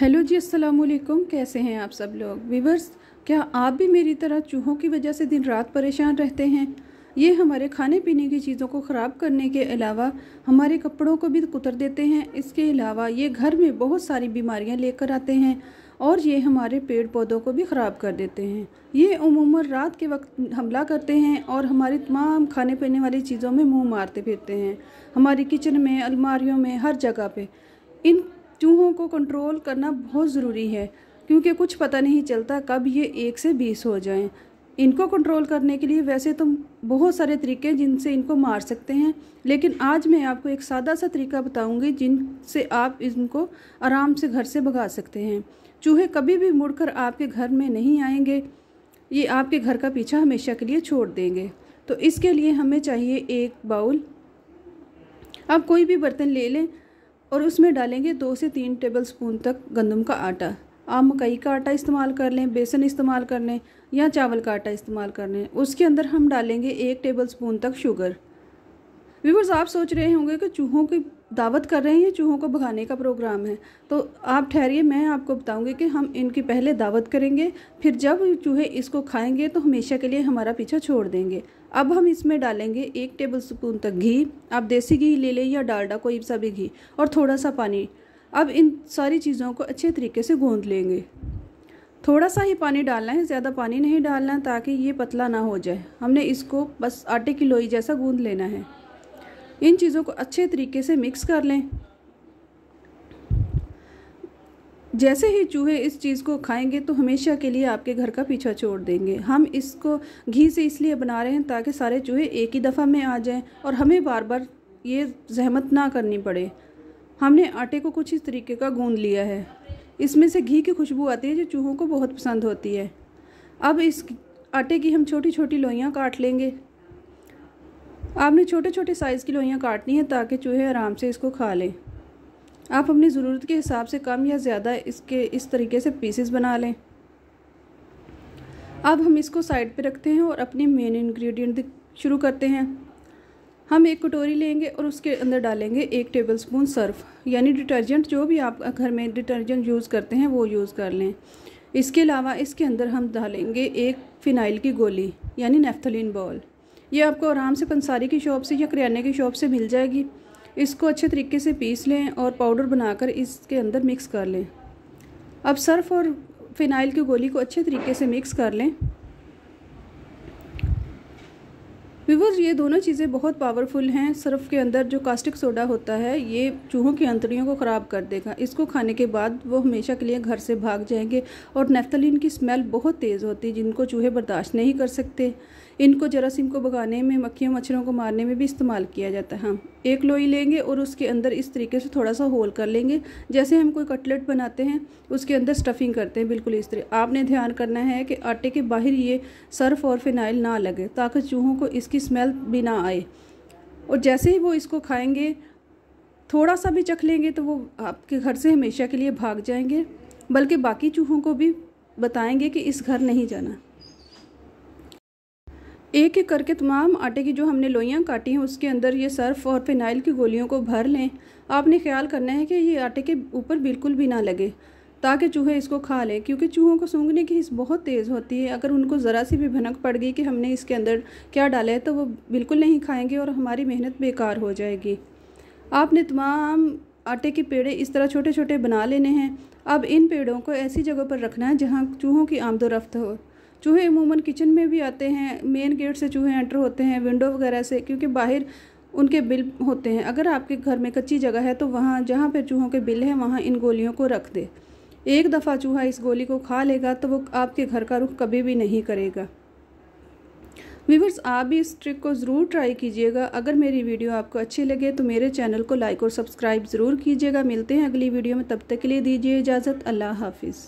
hello जी अस्सलाम वालेकुम कैसे हैं आप सब लोग वीवर्स क्या आप भी मेरी तरह चूहों की वजह से दिन रात परेशान रहते हैं ये हमारे खाने पीने की चीज़ों को ख़राब करने के अलावा हमारे कपड़ों को भी कुतर देते हैं इसके अलावा ये घर में बहुत सारी बीमारियां लेकर आते हैं और ये हमारे पेड़ पौधों को भी ख़राब कर देते हैं ये उमूमन रात के वक्त हमला करते हैं और हमारे तमाम खाने पीने वाली चीज़ों में मुँह मारते फिरते हैं हमारी किचन में अलमारियों में हर जगह पर इन चूहों को कंट्रोल करना बहुत ज़रूरी है क्योंकि कुछ पता नहीं चलता कब ये एक से बीस हो जाएं इनको कंट्रोल करने के लिए वैसे तो बहुत सारे तरीके हैं जिनसे इनको मार सकते हैं लेकिन आज मैं आपको एक सादा सा तरीका बताऊंगी जिनसे आप इनको आराम से घर से भगा सकते हैं चूहे कभी भी मुड़कर आपके घर में नहीं आएंगे ये आपके घर का पीछा हमेशा के लिए छोड़ देंगे तो इसके लिए हमें चाहिए एक बाउल आप कोई भी बर्तन ले लें और उसमें डालेंगे दो से तीन टेबल स्पून तक गंदम का आटा आप मकई का आटा इस्तेमाल कर लें बेसन इस्तेमाल कर लें या चावल का आटा इस्तेमाल कर लें उसके अंदर हम डालेंगे एक टेबल स्पून तक शुगर व्यूवर्स आप सोच रहे होंगे कि चूहों की दावत कर रहे हैं ये चूहों को भगाने का प्रोग्राम है तो आप ठहरिए मैं आपको बताऊंगी कि हम इनकी पहले दावत करेंगे फिर जब चूहे इसको खाएंगे तो हमेशा के लिए हमारा पीछा छोड़ देंगे अब हम इसमें डालेंगे एक टेबल स्पून तक घी आप देसी घी ले लें या डालडा कोई सा भी घी और थोड़ा सा पानी अब इन सारी चीज़ों को अच्छे तरीके से गूँध लेंगे थोड़ा सा ही पानी डालना है ज़्यादा पानी नहीं डालना ताकि ये पतला ना हो जाए हमने इसको बस आटे की लोई जैसा गूँध लेना है इन चीज़ों को अच्छे तरीके से मिक्स कर लें जैसे ही चूहे इस चीज़ को खाएंगे तो हमेशा के लिए आपके घर का पीछा छोड़ देंगे हम इसको घी से इसलिए बना रहे हैं ताकि सारे चूहे एक ही दफ़ा में आ जाएं और हमें बार बार ये जहमत ना करनी पड़े हमने आटे को कुछ इस तरीके का गूंद लिया है इसमें से घी की खुशबू आती है जो चूहों को बहुत पसंद होती है अब इस आटे की हम छोटी छोटी लोइयाँ काट लेंगे आपने छोटे छोटे साइज़ की लोहियाँ काटनी है ताकि चूहे आराम से इसको खा लें आप अपनी ज़रूरत के हिसाब से कम या ज़्यादा इसके इस तरीके से पीसेस बना लें अब हम इसको साइड पे रखते हैं और अपनी मेन इंग्रेडिएंट शुरू करते हैं हम एक कटोरी लेंगे और उसके अंदर डालेंगे एक टेबल स्पून सर्फ यानी डिटर्जेंट जो भी आप घर में डिटर्जेंट यूज़ करते हैं वो यूज़ कर लें इसके अलावा इसके अंदर हम डालेंगे एक फिनाइल की गोली यानी नेफ्थलिन बॉल ये आपको आराम से पंसारी की शॉप से या करियाने की शॉप से मिल जाएगी इसको अच्छे तरीके से पीस लें और पाउडर बनाकर इसके अंदर मिक्स कर लें अब सर्फ़ और फिनाइल की गोली को अच्छे तरीके से मिक्स कर लें व्यूवर्स ये दोनों चीज़ें बहुत पावरफुल हैं सर्फ के अंदर जो कास्टिक सोडा होता है ये चूहों की अंतड़ियों को ख़राब कर देगा इसको खाने के बाद वो हमेशा के लिए घर से भाग जाएंगे और नेफ्थलिन की स्मेल बहुत तेज़ होती है जिनको चूहे बर्दाश्त नहीं कर सकते इनको जरासीम को भगाने में मक्खियों मच्छरों को मारने में भी इस्तेमाल किया जाता है हम हाँ, एक लोई लेंगे और उसके अंदर इस तरीके से थोड़ा सा होल कर लेंगे जैसे हम कोई कटलेट बनाते हैं उसके अंदर स्टफिंग करते हैं बिल्कुल इस तरह आपने ध्यान करना है कि आटे के बाहर ये सर्फ और फिनाइल ना लगे ताकि चूहों को इसकी इसकी स्मेल भी ना आए और जैसे ही वो इसको खाएंगे थोड़ा सा भी चख लेंगे तो वो आपके घर से हमेशा के लिए भाग जाएंगे बल्कि बाकी चूहों को भी बताएंगे कि इस घर नहीं जाना एक एक करके तमाम आटे की जो हमने लोइयाँ काटी हैं उसके अंदर ये सर्फ और फिनाइल की गोलियों को भर लें आपने ख्याल करना है कि ये आटे के ऊपर बिल्कुल भी ना लगे ताकि चूहे इसको खा लें क्योंकि चूहों को सूंघने की हिस्स बहुत तेज़ होती है अगर उनको ज़रा सी भी भनक पड़ गई कि हमने इसके अंदर क्या डाला है तो वो बिल्कुल नहीं खाएंगे और हमारी मेहनत बेकार हो जाएगी आपने तमाम आटे के पेड़े इस तरह छोटे छोटे बना लेने हैं अब इन पेड़ों को ऐसी जगह पर रखना है जहाँ चूहों की आमदोरफ्त हो चूहे अमूमन किचन में भी आते हैं मेन गेट से चूहे एंटर होते हैं विंडो वगैरह से क्योंकि बाहर उनके बिल होते हैं अगर आपके घर में कच्ची जगह है तो वहाँ जहाँ पर चूहों के बिल हैं वहाँ इन गोलियों को रख दें एक दफ़ा चूहा इस गोली को खा लेगा तो वो आपके घर का रुख कभी भी नहीं करेगा व्यूवर्स आप भी इस ट्रिक को ज़रूर ट्राई कीजिएगा अगर मेरी वीडियो आपको अच्छी लगे तो मेरे चैनल को लाइक और सब्सक्राइब ज़रूर कीजिएगा मिलते हैं अगली वीडियो में तब तक के लिए दीजिए इजाज़त अल्लाह हाफिज़